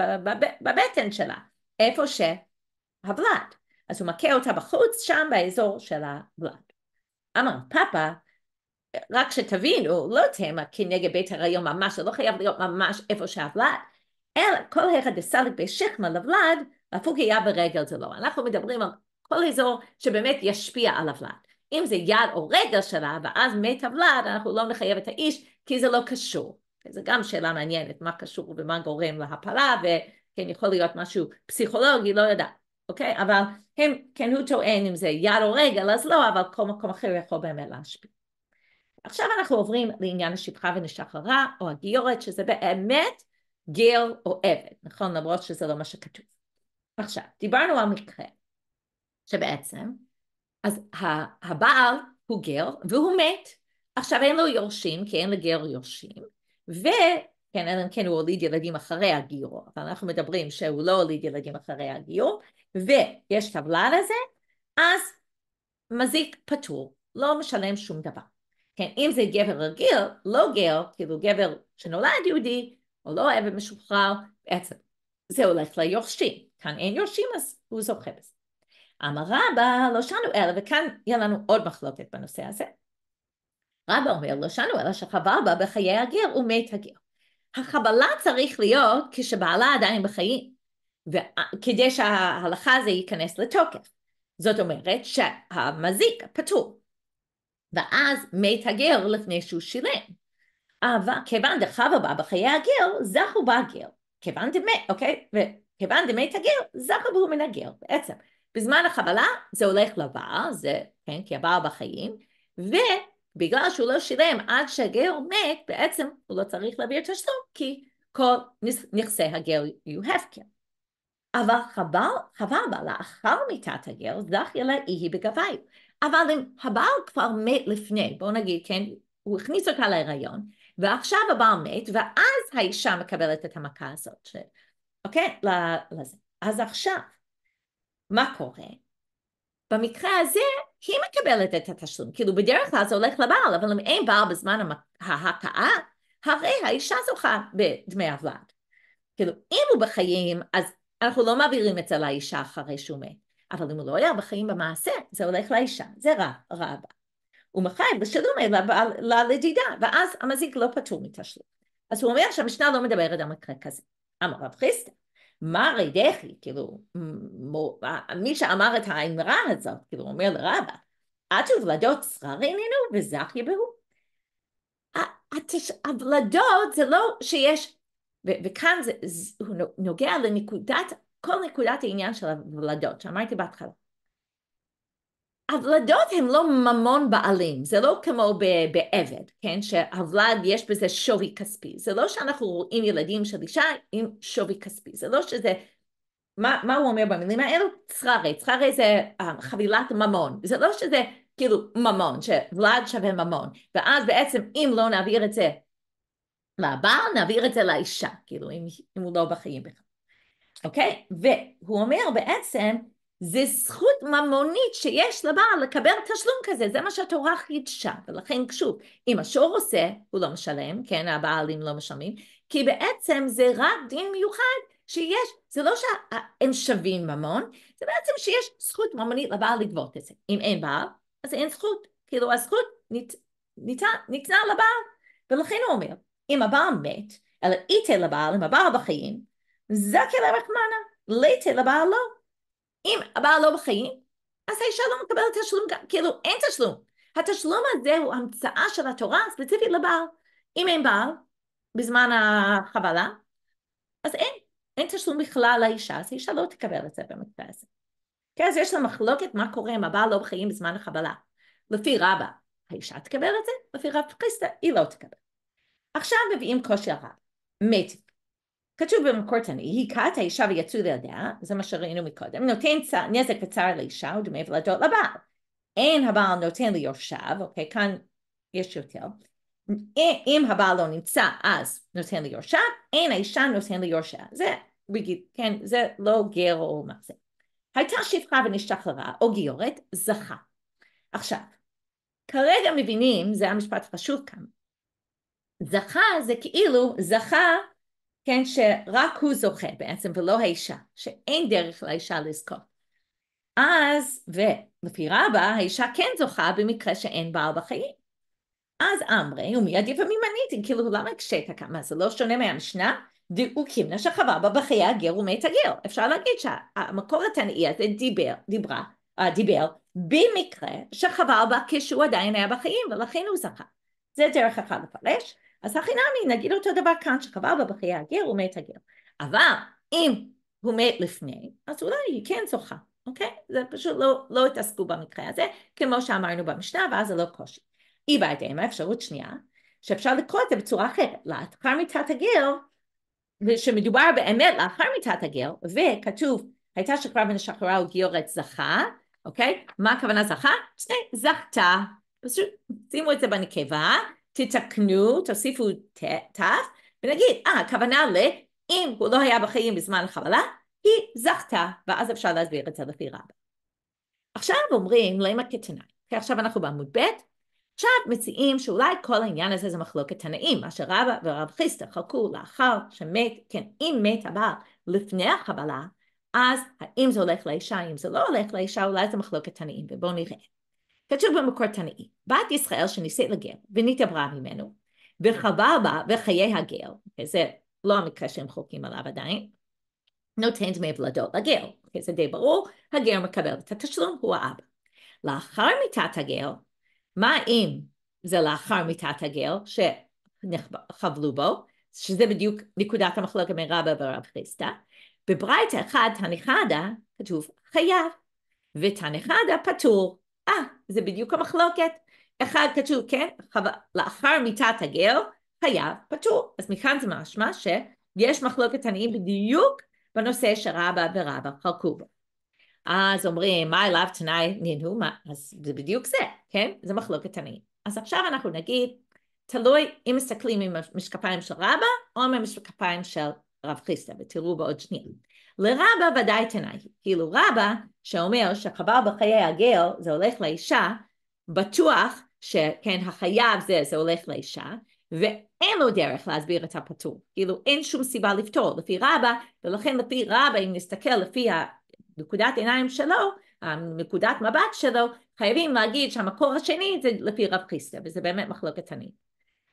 בבטן שלה, איפה שהוולד. אז הוא מכה אותה בחוץ, שם באזור של הוולד. אמר פאפה, רק שתבינו, לא תמה כנגד בית הרעיון ממש, זה לא חייב להיות ממש איפה שהוולד, אלא כל היכא דסליק בשכמה לבלד, להפוג היה ברגל זה לא. אנחנו מדברים על כל אזור שבאמת ישפיע על הוולד. אם זה יד או רגל שלה, ואז מת הוולד, אנחנו לא נחייב את האיש, כי זה לא קשור. זו גם שאלה מעניינת, מה קשור ומה גורם להפלה, וכן יכול להיות משהו פסיכולוגי, לא יודעת. אוקיי? אבל הם, כן הוא טוען אם זה יד או רגל, אז לא, אבל כל מקום אחר יכול באמת להשפיע. עכשיו אנחנו עוברים לעניין השפחה ונשחררה, או הגיורת, שזה באמת גיל או עבד, נכון? למרות שזה לא מה שכתוב. עכשיו, דיברנו על מקרה, שבעצם, אז הבעל הוא גיל והוא מת. עכשיו אין לו לא יורשים, כי אין לגר יורשים, ו... כן, אלא אם כן הוא הוליד ילדים אחרי הגיור, אבל אנחנו מדברים שהוא לא הוליד ילדים אחרי הגיור, ויש טבלה לזה, אז מזיק פטור, לא משלם שום דבר. כן, אם זה גבר רגיל, לא גר, כאילו גבר שנולד יהודי, או לא עבד משוחרר, בעצם זה הולך ליורשים. כאן אין יורשים, אז הוא זוכה בזה. אמר רבא, לא שנו אלא, וכאן יהיה לנו עוד מחלוקת בנושא הזה. רבא אומר, לא שנו אלא שחבר בה בחיי הגר ומת הגר. החבלה צריך להיות כשבעלה עדיין בחיים, כדי שההלכה הזו ייכנס לתוקף. זאת אומרת שהמזיק פטור, ואז מת הגר לפני שהוא שילם. אבל כיוון דחבא בא בחיי הגר, זכו בה הגר. כיוון דמת, אוקיי? וכיוון דמת הגר, זכו בו מן הגר. בעצם, בזמן החבלה זה הולך לבעל, זה, כן, כי הבעל בחיים, ו... בגלל שהוא לא שילם עד שהגר מת, בעצם הוא לא צריך להביא את אשתו, כי כל נכסי הגר יהיו הפקר. אבל חבל, חבל בה, לאחר מיתת הגר, זך לה יהי בגבי. אבל אם הבעל כבר מת לפני, בואו נגיד, כן, הוא הכניס אותה להיריון, ועכשיו הבעל מת, ואז האישה מקבלת את המכה הזאת. ש... אוקיי? לזה. אז עכשיו, מה קורה? במקרה הזה, היא מקבלת את התשלום. כאילו בדרך כלל זה הולך לבעל, אבל אם אין בעל בזמן ההכאה, הרי האישה זוכה בדמי הוועד. כאילו, אם הוא בחיים, אז אנחנו לא מעבירים את זה לאישה אחרי שהוא מת, אבל אם הוא לא היה בחיים במעשה, זה הולך לאישה, זה רע, רע הבא. הוא מחייב בשלום לשלום לדידה, ואז המזיק לא פטור מתשלום. אז הוא אומר שהמשנה לא מדברת על מקרה כזה. אמר רב חיסטה, מה רידכי, כאילו, מי שאמר את האמרה הזאת, כאילו, אומר לרבה, עד שוולדות שררין הנו וזך יבהו. הוולדות זה לא שיש, וכאן זה, הוא נוגע לנקודת, כל נקודת העניין של הוולדות, שאמרתי בהתחלה. הוולדות הן לא ממון בעלים, זה לא כמו בעבד, כן, שהוולד יש בזה שווי כספי, זה לא שאנחנו רואים ילדים של אישה עם שווי כספי, זה לא שזה, מה, מה הוא אומר במילים האלו? צררי, צררי זה אה, חבילת ממון, זה לא שזה כאילו ממון, שוולד שווה ממון, ואז בעצם אם לא נעביר את זה לבעל, נעביר את זה לאישה, כאילו אם, אם הוא לא בחיים בכלל, אוקיי? והוא אומר בעצם זה זכות ממונית שיש לבעל לקבל תשלום כזה, זה מה שהתורה חידשה. ולכן שוב, אם השור עושה, הוא לא משלם, כן, הבעלים לא משלמים, כי בעצם זה רק דין מיוחד שיש, זה לא שהם שווים ממון, זה בעצם שיש זכות ממונית לבעל לגבות את זה. אם אין בעל, אז אין זכות. כאילו הזכות ניתנה ניתנה לבעל. ולכן הוא אומר, אם הבעל מת, אלא איתה לבעל, אם הבעל בחיים, זכה לרחמנה, ליתה לבעל לא. אם הבעל לא בחיים, אז האישה לא מקבלת תשלום, כאילו אין תשלום. התשלום הזה הוא המצאה של התורה ספציפית לבעל. אם אין בעל, בזמן החבלה, אז אין, אין תשלום בכלל לאישה, אז האישה לא תקבל את זה במקרה הזה. כן, אז יש לה מחלוקת מה קורה אם הבעל לא בחיים בזמן החבלה. לפי רבא, האישה תקבל את זה, לפי רב פריסטה, היא לא תקבל. עכשיו מביאים קושי הרב. מתי. כתוב במקור תנאי, היכה את האישה ויצאו לילדיה, זה מה שראינו מקודם, נותן צ... נזק וצער לאישה ודמי ולדות לבעל. אין הבעל נותן ליורשיו, אוקיי, כאן יש יותר. אם הבעל לא נמצא, אז נותן ליורשיו, אין האישה נותן ליורשיה. זה רגיל, כן, זה לא גר או מה זה. הייתה שפחה ונשתחררה, או גיורת, זכה. עכשיו, כרגע מבינים, זה המשפט החשוב כאן, זכה זה כאילו זכה כן, שרק הוא זוכה בעצם ולא האישה, שאין דרך לאישה לזכות. אז, ולפי רבה, האישה כן זוכה במקרה שאין בעל בחיים. אז אמרי, ומיד יפה ממניתי, כאילו למה הקשית כאן? זה לא שונה מהמשנה? דאו קימנה שחבה בה בחיי הגר ומת הגר. אפשר להגיד שהמקור התנאי הזה דיבר, דיברה, uh, דיבר במקרה שחבר בה כשהוא עדיין היה בחיים, ולכן הוא זכה. זה דרך אחת לפרש. אז הכי נמי נגיד אותו דבר כאן, שקבע בבחיי הגר הוא מת הגר. אבל אם הוא מת לפני, אז אולי היא כן זוכה, אוקיי? זה פשוט לא, לא התעסקו במקרה הזה, כמו שאמרנו במשנה, ואז זה לא קושי. אי בהדמה, האפשרות שנייה, שאפשר לקרוא את זה בצורה אחרת, לאחר מיתת הגר, ושמדובר באמת לאחר מיתת הגר, וכתוב, הייתה שכבה ונשחררה וגיורת זכה, אוקיי? מה הכוונה זכה? שני, זכתה. פשוט שימו את זה בנקבה, תתקנו, תוסיפו ת', ונגיד, אה, הכוונה ל... אם הוא לא היה בחיים בזמן החבלה, היא זכתה, ואז אפשר להסביר את זה לפי רבא. עכשיו אומרים למה כתנאי, כי עכשיו אנחנו בעמוד ב', עכשיו מציעים שאולי כל העניין הזה זה מחלוקת תנאים, מה שרבא ורב חיסטה חלקו לאחר שמת, כן, אם מת הבעל לפני החבלה, אז האם זה הולך לאישה, אם זה לא הולך לאישה, אולי זה מחלוקת תנאים, ובואו נראה. כתוב במקור תנאי, בת ישראל שנישאת לגר ונתעברה ממנו, וחווה בה בחיי הגר, זה לא המקרה שהם חוקים עליו עדיין, נותן דמי ולדות לגר, זה די ברור, הגר מקבל את התשלום, הוא האבא. לאחר מיתת הגר, מה אם זה לאחר מיתת הגר שחבלו בו, שזה בדיוק נקודת המחלוקת בין רבא ורב חיסטה, בברייתא אחד תניחדה כתוב חייב, ותניחדה פטור. אה, זה בדיוק המחלוקת. אחד כתוב, כן, חו... לאחר מיטת הגר, היה פטור. אז מכאן זה משמע שיש מחלוקת עניים בדיוק בנושא שרבא ורבא חלקו בו. אז אומרים, מה אליו תנאי נינו, מה? אז זה בדיוק זה, כן? זה מחלוקת עניים. אז עכשיו אנחנו נגיד, תלוי אם מסתכלים עם המשקפיים של רבא או עם המשקפיים של רב חיסטה, ותראו בעוד שנייה. לרבה ודאי תנאי, כאילו רבה שאומר שחבר בחיי הגר זה הולך לאישה, בטוח שכן החייב זה זה הולך לאישה, ואין לו דרך להסביר את הפטור, כאילו אין שום סיבה לפתור לפי רבה, ולכן לפי רבה אם נסתכל לפי נקודת עיניים שלו, נקודת מבט שלו, חייבים להגיד שהמקור השני זה לפי רב חיסטה, וזה באמת מחלוקת עני.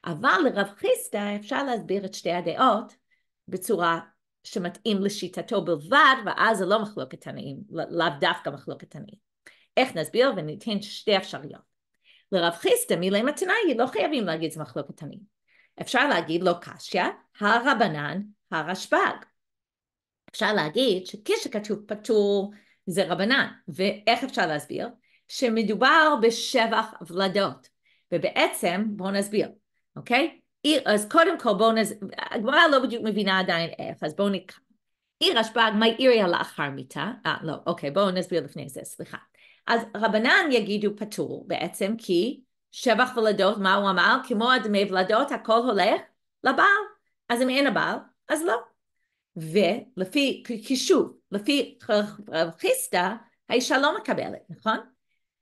אבל לרב חיסטה אפשר להסביר את שתי הדעות בצורה שמתאים לשיטתו בלבד, ואז זה לא מחלוקת תנאים, לאו דווקא מחלוקת תנאים. איך נסביר וניתן שתי אפשרויות. לרב חיסטה מילי מתנאי לא חייבים להגיד זה מחלוקת תנאים. אפשר להגיד לא קשיא, הרבנן, הרשב"ג. אפשר להגיד שכשכתוב פטור זה רבנן, ואיך אפשר להסביר? שמדובר בשבח ולדות, ובעצם בואו נסביר, אוקיי? אז קודם כל בואו נז... הגמרא לא בדיוק מבינה עדיין איך, אז בואו נקרא. עיר אשפג, מה עירי לאחר מיתה? אה, לא, אוקיי, בואו נסביר לפני זה, סליחה. אז רבנן יגידו פטור בעצם, כי שבח ולדות, מה הוא אמר? כמו אדמי ולדות, הכל הולך לבעל. אז אם אין הבעל, אז לא. ולפי, כי שוב, לפי רב חיסטה, האישה לא מקבלת, נכון?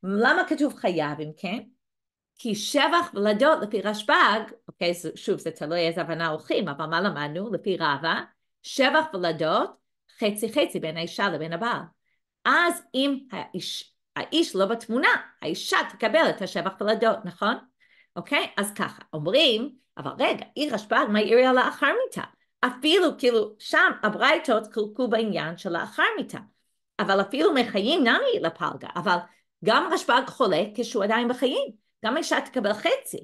למה כתוב חייב אם כן? כי שבח ולדות לפי רשב"ג, אוקיי, שוב, זה תלוי איזה הבנה הולכים, אבל מה למדנו? לפי רבא, שבח ולדות, חצי חצי בין האישה לבין הבעל. אז אם האיש, האיש לא בתמונה, האישה תקבל את השבח ולדות, נכון? אוקיי? אז ככה, אומרים, אבל רגע, אי רשב"ג מאירי על לאחר מיתה. אפילו, כאילו, שם הברייתות חולקו בעניין של לאחר מיתה. אבל אפילו מחיים נמי לפלגה, אבל גם רשב"ג חולה כשהוא עדיין בחיים. גם אישה תקבל חצי.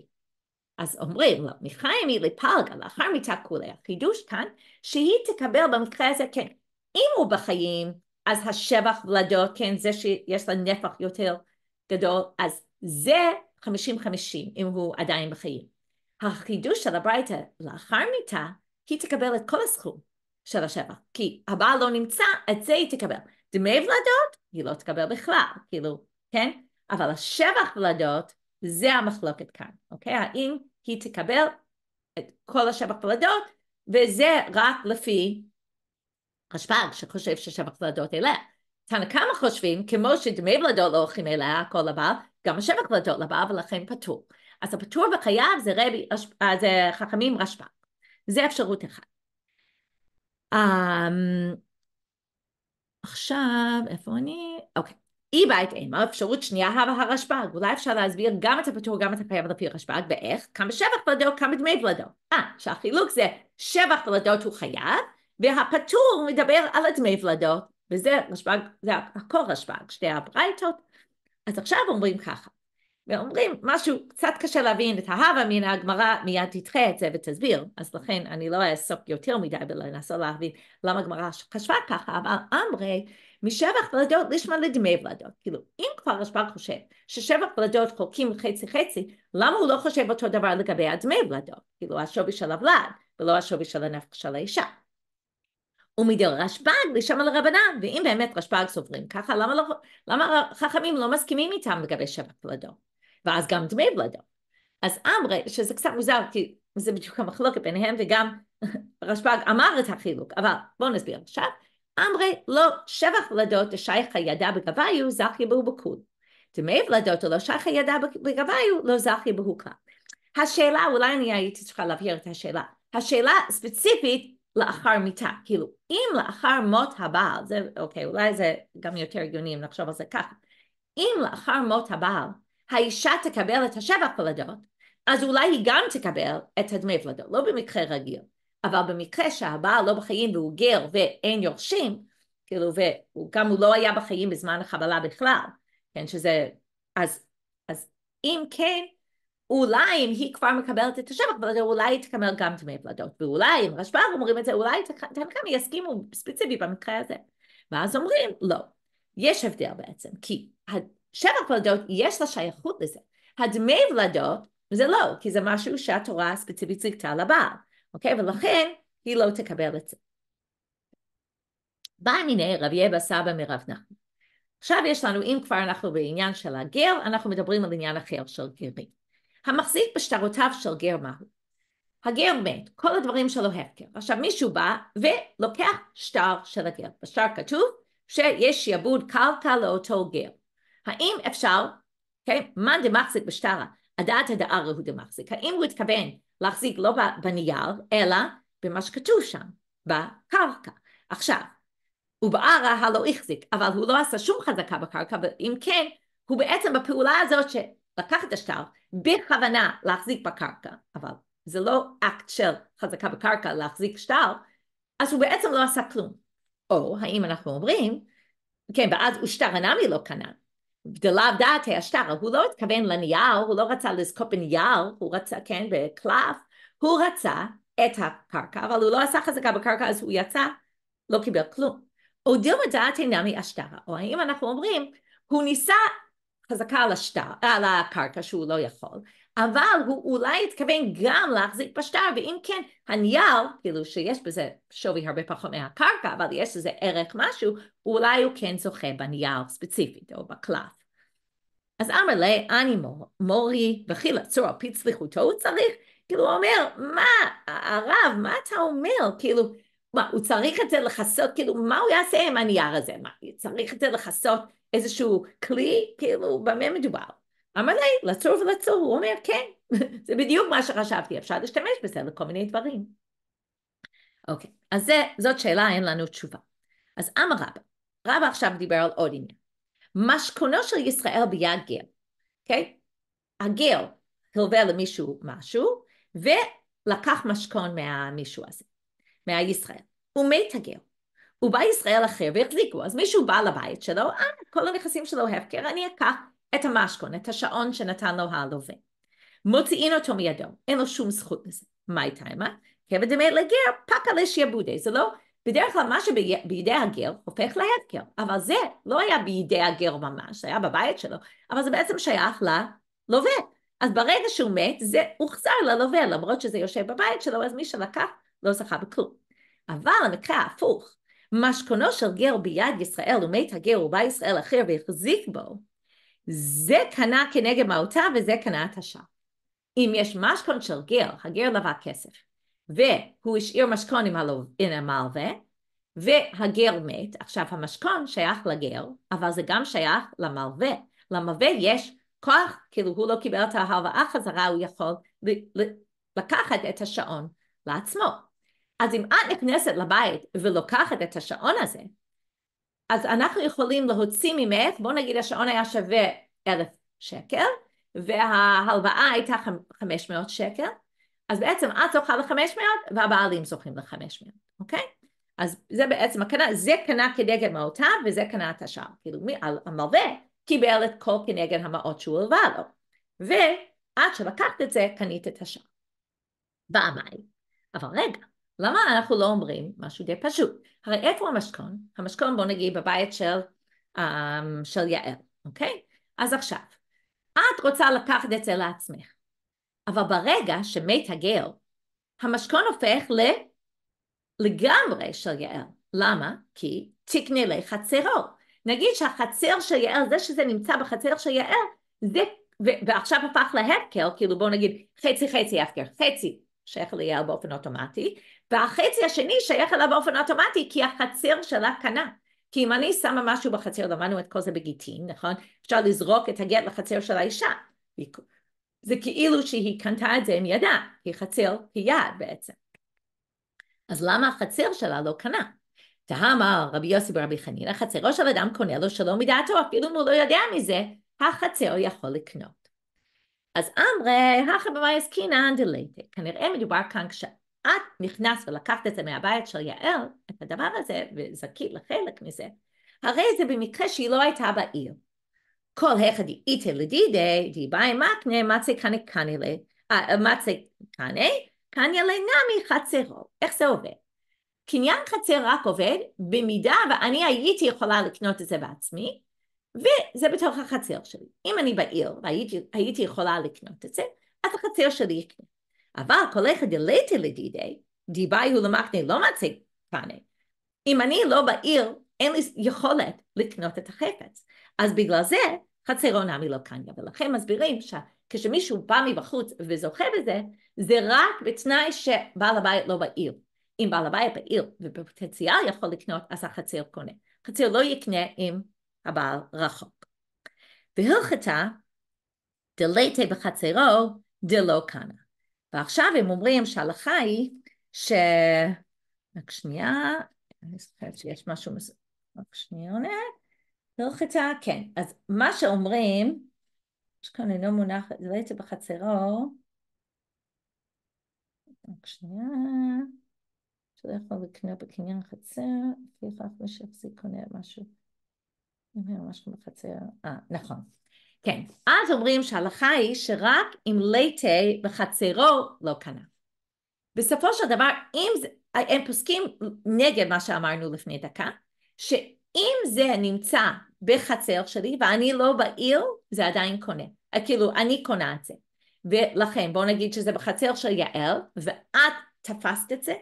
אז אומרים, לא, מחיים היא לפלגה, לאחר מיתה כולי. החידוש כאן, שהיא תקבל במקרה הזה, כן, אם הוא בחיים, אז השבח ולדות, כן, זה שיש לה נפח יותר גדול, אז זה 50-50, אם הוא עדיין בחיים. החידוש של הברייתא לאחר מיתה, היא תקבל את כל הסכום של השבח, כי הבעל לא נמצא, את זה היא תקבל. דמי ולדות, היא לא תקבל בכלל, כאילו, כן? אבל השבח ולדות, זה המחלוקת כאן, אוקיי? האם היא תקבל את כל השבח פלדות, וזה רק לפי חשב"ג שחושב ששבח פלדות אליה. תנא כמה חושבים, כמו שדמי פלדות לא הולכים אליה, הכל לבעל, גם השבח פלדות לבעל ולכן פטור. אז הפטור בחייו זה, רבי, אה, זה חכמים רשב"ג. זה אפשרות אחת. Um, עכשיו, איפה אני? אוקיי. אי בית אימה, אפשרות שנייה הווה הרשב"ג, אולי אפשר להסביר גם את הפטור, גם את הקיים לפי הרשב"ג, ואיך? כמה שבח ולדו, כמה דמי ולדו. אה, שהחילוק זה שבח ולדות הוא חייב, והפטור מדבר על הדמי ולדות, וזה רשב"ג, זה הכל רשב"ג, שתי הברייתות. אז עכשיו אומרים ככה, ואומרים משהו קצת קשה להבין את ההווה מן הגמרא מיד תדחה את זה ותסביר אז לכן אני לא אעסוק יותר מדי בלנסות להבין למה הגמרא חשבה ככה אבל אמרי משבח ולדות לשמה לדמי ולדות כאילו אם כבר רשב"ג חושב ששבח ולדות חולקים חצי חצי למה הוא לא חושב אותו דבר לגבי הדמי ולדות כאילו השווי של הוולד ולא השווי של הנפק של האישה ומדי רשב"ג לשמה לרבנן, ואם באמת רשב"ג סוברים ככה, למה, לא, למה חכמים לא מסכימים איתם לגבי שבח פלדות? ואז גם דמי בלעדו. אז אמרי, שזה קצת מוזר, כי זה בדיוק המחלוקת ביניהם, וגם רשב"ג אמר את החילוק, אבל בואו נסביר עכשיו. אמרי לא שבח ולדות דשייך הידה בגביו זכי בהו בכול. דמי ולדות לא שייך הידה בגביו לא זכי בהו כאן. השאלה, אולי אני הייתי צריכה להבהיר את השאלה. השאלה ספציפית לאחר מיתה, כאילו אם לאחר מות הבעל, זה אוקיי, אולי זה גם יותר הגיוני אם נחשוב על זה ככה, אם לאחר מות הבעל האישה תקבל את השבע פלדות, אז אולי היא גם תקבל את הדמי פלדות, לא במקרה רגיל. אבל במקרה שהבעל לא בחיים והוא גר ואין יורשים, כאילו, וגם הוא לא היה בחיים בזמן החבלה בכלל, כן, שזה, אז, אז אם כן, אולי אם היא כבר מקבלת את השבח פלדות, אולי היא תקבל גם דמי פלדות, ואולי אם רשב"ג אומרים את זה, אולי תנקם יסכימו ספציפי במקרה הזה. ואז אומרים, לא, יש הבדל בעצם, כי שבע ולדות, יש לה שייכות לזה. הדמי ולדות, זה לא, כי זה משהו שהתורה הספציפית זיכתה לבעל, אוקיי? ולכן היא לא תקבל את זה. בא מיני רבי אבא סבא מרב נחמן. עכשיו יש לנו, אם כבר אנחנו בעניין של הגר, אנחנו מדברים על עניין אחר של גרים. המחזיק בשטרותיו של גר מהו? הגר מת, כל הדברים שלו הפקר. עכשיו מישהו בא ולוקח שטר של הגר. בשטר כתוב שיש שיעבוד קרקע לאותו גר. האם אפשר, כן, אוקיי? מאן דמחזיק בשטרה, הדעת הדעה הוא דמחזיק, האם הוא התכוון להחזיק לא בנייר, אלא במה שכתוב שם, בקרקע. עכשיו, ובערה הלא החזיק, אבל הוא לא עשה שום חזקה בקרקע, ואם כן, הוא בעצם בפעולה הזאת שלקח את השטר בכוונה להחזיק בקרקע, אבל זה לא אקט של חזקה בקרקע להחזיק שטר, אז הוא בעצם לא עשה כלום. או האם אנחנו אומרים, כן, ואז הוא שטר הנמי לא קנה, דלאו דעת השטרה, הוא לא התכוון לנייר, הוא לא רצה לזכות בנייר, הוא רצה, כן, בקלף, הוא רצה את הקרקע, אבל הוא לא עשה חזקה בקרקע, אז הוא יצא, לא קיבל כלום. או דילמה דעת אינה מהשטרה, או האם אנחנו אומרים, הוא ניסה חזקה על, השטר, על הקרקע שהוא לא יכול, אבל הוא אולי התכוון גם להחזיק בשטר, ואם כן, הנייר, כאילו שיש בזה שווי הרבה פחות מהקרקע, אבל יש לזה ערך משהו, אולי הוא כן זוכה בנייר ספציפית או בקלף. אז אמר לי, אני מור, מורי וכי לצור על פי צליחותו הוא צריך? כאילו הוא אומר, מה, הרב, מה אתה אומר? כאילו, מה, הוא צריך את זה לכסות, כאילו, מה הוא יעשה עם הנייר הזה? מה, צריך את זה לכסות איזשהו כלי? כאילו, במה מדובר? עמלי, לצור ולצור, הוא אומר, כן, זה בדיוק מה שחשבתי, אפשר להשתמש בזה לכל מיני דברים. אוקיי, okay. אז זה, זאת שאלה, אין לנו תשובה. אז אמר רבא, רבא עכשיו דיבר על עוד עניין. משכונו של ישראל ביד גר, אוקיי? Okay? הגר הלווה למישהו משהו, ולקח משכון מהמישהו הזה, מהישראל. הוא מת הגר. הוא בא ישראל אחר והחזיקו, אז מישהו בא לבית שלו, אה, כל הנכסים שלו הפקר, אני אקח את המשכון, את השעון שנתן לו הלווה. מוציאים אותו מידו, אין לו שום זכות לזה. מה הייתה אימה? כבד דמת לגר, פקה לשיעבודי. זה לא, בדרך כלל מה שבידי הגר הופך להגר, אבל זה לא היה בידי הגר ממש, זה היה בבית שלו, אבל זה בעצם שייך ללווה. אז ברגע שהוא מת, זה הוחזר ללווה, למרות שזה יושב בבית שלו, אז מי שלקח לא זכה בכלום. אבל המקרה ההפוך, משכונו של גר ביד ישראל ומת הגר ובא ישראל אחר והחזיק בו, זה קנה כנגד מהותה וזה קנה את השאר. אם יש משכון של גר, הגר לבא כסף, והוא השאיר משכון עם, המלווה, והגר מת, עכשיו המשכון שייך לגר, אבל זה גם שייך למלווה. למלווה יש כוח, כאילו הוא לא קיבל את ההלוואה חזרה, הוא יכול לקחת את השעון לעצמו. אז אם את נכנסת לבית ולוקחת את השעון הזה, אז אנחנו יכולים להוציא ממך, בוא נגיד השעון היה שווה אלף שקל, וההלוואה הייתה חמש מאות שקל, אז בעצם את זוכה לחמש מאות, והבעלים זוכים לחמש מאות, אוקיי? אז זה בעצם הקנה, זה קנה כנגד מעותיו וזה קנה את השאר. כאילו המלווה קיבל את כל כנגד המעות שהוא הלווה לו, ועד שלקחת את זה קנית את השאר. פעמיים. אבל רגע, למה אנחנו לא אומרים משהו די פשוט? הרי איפה המשכון? המשכון בוא נגיד בבית של, אמ, של יעל, אוקיי? אז עכשיו, את רוצה לקחת את זה לעצמך, אבל ברגע שמת הגר, המשכון הופך ל... לגמרי של יעל. למה? כי תקנה לחצרו. נגיד שהחצר של יעל, זה שזה נמצא בחצר של יעל, זה, ו, ועכשיו הפך להפקר, כאילו בואו נגיד חצי חצי הפקר, חצי שייך ליעל באופן אוטומטי, והחצי השני שייך אליו באופן אוטומטי, כי החצר שלה קנה. כי אם אני שמה משהו בחצר, למדנו את כל זה בגיטין, נכון? אפשר לזרוק את הגט לחצר של האישה. זה כאילו שהיא קנתה את זה עם ידה, היא חצר, היא יד בעצם. אז למה החצר שלה לא קנה? תהמה רבי יוסי ברבי חנינא, חצרו של אדם קונה לו שלא מדעתו, אפילו אם הוא לא יודע מזה, החצר יכול לקנות. אז אמרי, הכי במאי עסקינן דלייטה, כנראה מדובר כאן את נכנסת ולקחת את זה מהבית של יעל, את הדבר הזה, וזכית לחלק מזה, הרי זה במקרה שהיא לא הייתה בעיר. כל אחד איתי לדידי, דיבי מקנה, מצי קנה קנה ל... אה, מצי קנה, קנה לנמי חצרו. איך זה עובד? קניין חצר רק עובד במידה ואני הייתי יכולה לקנות את זה בעצמי, וזה בתוך החצר שלי. אם אני בעיר והייתי יכולה לקנות את זה, אז החצר שלי יקנה. אבל כל אחד דליתי לדידי, דיבי הוא למקנה לא מציג פני. אם אני לא בעיר, אין לי יכולת לקנות את החפץ. אז בגלל זה חצר עונה לא קניה, ולכן מסבירים שכשמישהו בא מבחוץ וזוכה בזה, זה רק בתנאי שבעל הבית לא בעיר. אם בעל הבית בעיר ובפוטנציאל יכול לקנות, אז החצר קונה. חצר לא יקנה אם הבעל רחוק. והלכתה דלתה בחצרו דלא קנה. ועכשיו הם אומרים שההלכה היא ש... רק שנייה, אני זוכרת שיש משהו מסוים, רק שנייה, עונה, לוחצה, כן. אז מה שאומרים, יש כאן אינו לא מונח, זה לא יצא בחצרו, רק שנייה, שלא יכול לקנות בקניין חצר, לפי כך מי שיחזיק קונה משהו, אם היה משהו בחצר, אה, נכון. כן, אז אומרים שההלכה היא שרק אם ליטה בחצרו לא קנה. בסופו של דבר, אם זה, הם פוסקים נגד מה שאמרנו לפני דקה, שאם זה נמצא בחצר שלי ואני לא בעיר, זה עדיין קונה. כאילו, אני קונה את זה. ולכן, בואו נגיד שזה בחצר של יעל, ואת תפסת את זה.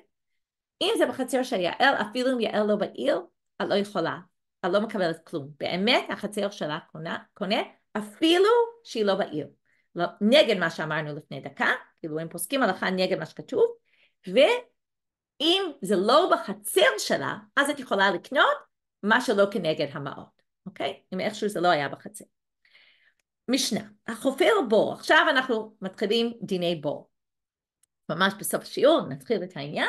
אם זה בחצר של יעל, אפילו אם יעל לא בעיר, את לא יכולה. את לא מקבלת כלום. באמת, החצר שלה קונה, קונה אפילו שהיא לא בעיר. לא, נגד מה שאמרנו לפני דקה, כאילו הם פוסקים הלכה נגד מה שכתוב, ואם זה לא בחצר שלה, אז את יכולה לקנות מה שלא כנגד המעות, אוקיי? אם איכשהו זה לא היה בחצר. משנה, החופר בור, עכשיו אנחנו מתחילים דיני בור. ממש בסוף השיעור נתחיל את העניין.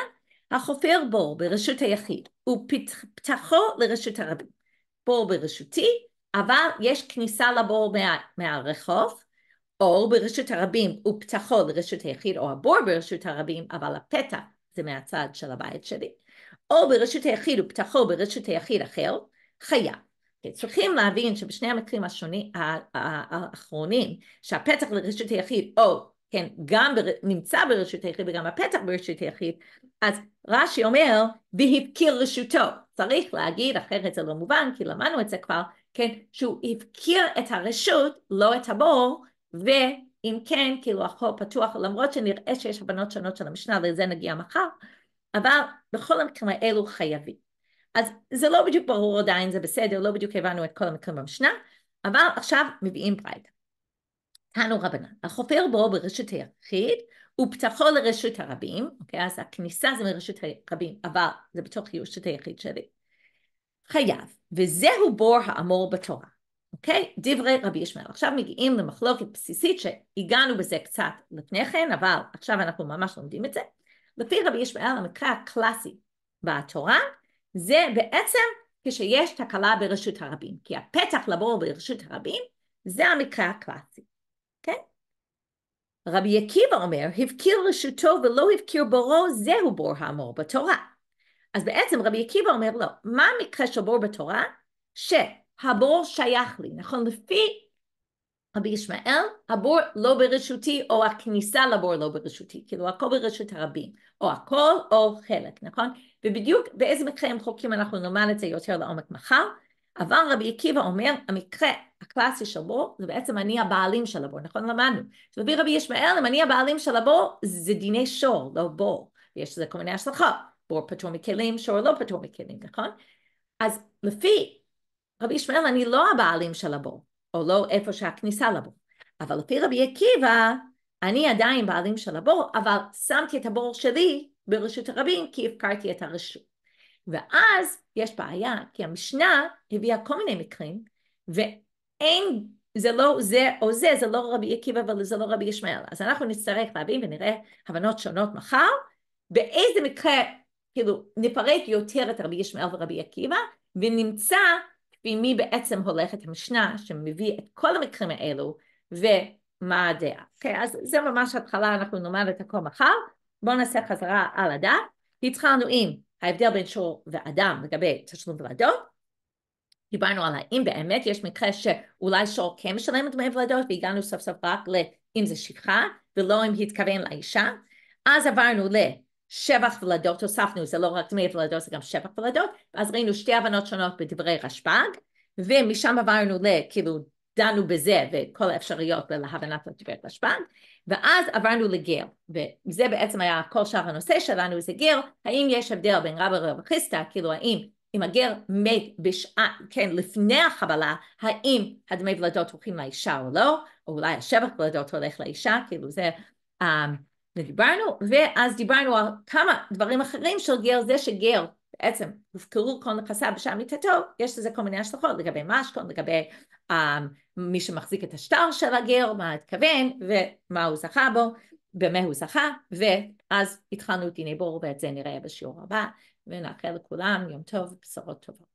החופר בור ברשות היחיד ופתחו לרשות הרבים. בור ברשותי אבל יש כניסה לבור מה, מהרחוב, או ברשות הרבים הוא פתחו לרשות היחיד, או הבור ברשות הרבים, אבל הפתע זה מהצד של הבית שלי, או ברשות היחיד הוא פתחו ברשות היחיד אחר, חיה. צריכים להבין שבשני המקרים השוני, האחרונים, שהפתח לרשות היחיד, או כן, גם בר, נמצא ברשות היחיד וגם הפתח ברשות היחיד, אז רש"י אומר, והפקיר רשותו. צריך להגיד, אחרת זה לא מובן, כי למדנו את זה כבר, כן, שהוא הפקיר את הרשות, לא את הבור, ואם כן, כאילו החור פתוח, למרות שנראה שיש הבנות שונות של המשנה, לזה נגיע מחר, אבל בכל המקרים האלו חייבים. אז זה לא בדיוק ברור עדיין, זה בסדר, לא בדיוק הבנו את כל המקרים במשנה, אבל עכשיו מביאים פרייד. תנו רבנן, החופר בו ברשות היחיד ופתחו לרשות הרבים, אוקיי? אז הכניסה זה מרשות הרבים, אבל זה בתוך רשות היחיד שלי. חייב, וזהו בור האמור בתורה. אוקיי? דברי רבי ישמעאל. עכשיו מגיעים למחלוקת בסיסית שהגענו בזה קצת לפני כן, אבל עכשיו אנחנו ממש לומדים את זה. לפי רבי ישמעאל המקרה הקלאסי בתורה, זה בעצם כשיש תקלה ברשות הרבים, כי הפתח לבור ברשות הרבים זה המקרה הקלאסי, כן? רבי עקיבא אומר, הבקיר רשותו ולא הבקיר בורו, זהו בור האמור בתורה. אז בעצם רבי עקיבא אומר לא, מה המקרה של בור בתורה? שהבור שייך לי, נכון? לפי רבי ישמעאל, הבור לא ברשותי, או הכניסה לבור לא ברשותי, כאילו הכל ברשות הרבים, או הכל או חלק, נכון? ובדיוק באיזה מקרה הם חוקים אנחנו נלמד את זה יותר לעומק מחר, אבל רבי עקיבא אומר, המקרה הקלאסי של בור זה בעצם אני הבעלים של הבור, נכון? למדנו. לפי רבי ישמעאל, אם אני הבעלים של הבור, זה דיני שור, לא בור, יש לזה כל מיני השלכות. או פטור מכלים, שור לא פטור מכלים, נכון? אז לפי רבי ישמעאל אני לא הבעלים של הבור, או לא איפה שהכניסה לבור, אבל לפי רבי עקיבא אני עדיין בעלים של הבור, אבל שמתי את הבור שלי ברשות הרבים כי הפקרתי את הרשות. ואז יש בעיה, כי המשנה הביאה כל מיני מקרים, ואין, זה לא זה או זה, זה לא רבי עקיבא וזה לא רבי ישמעאל. אז אנחנו נצטרך להבין ונראה הבנות שונות מחר, באיזה מקרה כאילו, נפרק יותר את רבי ישמעאל ורבי עקיבא, ונמצא במי בעצם הולך את המשנה שמביא את כל המקרים האלו, ומה הדעה. אוקיי, okay, אז זה ממש התחלה, אנחנו נאמר את הכל מחר. בואו נעשה חזרה על הדף. התחלנו עם ההבדל בין שור ואדם לגבי תשלום ולדות. דיברנו על האם באמת יש מקרה שאולי שור כן משלם דמי ולדות, והגענו סוף סוף רק לאם זה שפחה, ולא אם התכוון לאישה. אז עברנו ל... שבח ולדות, הוספנו, זה לא רק דמי ולדות, זה גם שבח ולדות, ואז ראינו שתי הבנות שונות בדברי רשב"ג, ומשם עברנו לכאילו דנו בזה וכל האפשרויות להבנת דברי רשב"ג, ואז עברנו לגר, וזה בעצם היה כל שאר הנושא שלנו, זה גר, האם יש הבדל בין רבי לרב חיסטה, כאילו האם אם הגר מת בשעה, כן, לפני החבלה, האם הדמי ולדות הולכים לאישה או לא, או אולי השבח ולדות הולך לאישה, כאילו זה... Um, ודיברנו, ואז דיברנו על כמה דברים אחרים של גר זה שגר בעצם הופקרו כל נכסיו בשעה מיטתו, יש לזה כל מיני השלכות לגבי משכון, לגבי um, מי שמחזיק את השטר של הגר, מה התכוון ומה הוא זכה בו, במה הוא זכה, ואז התחלנו את דיני בור ואת זה נראה בשיעור הבא, ונאחל לכולם יום טוב ובשורות טובות.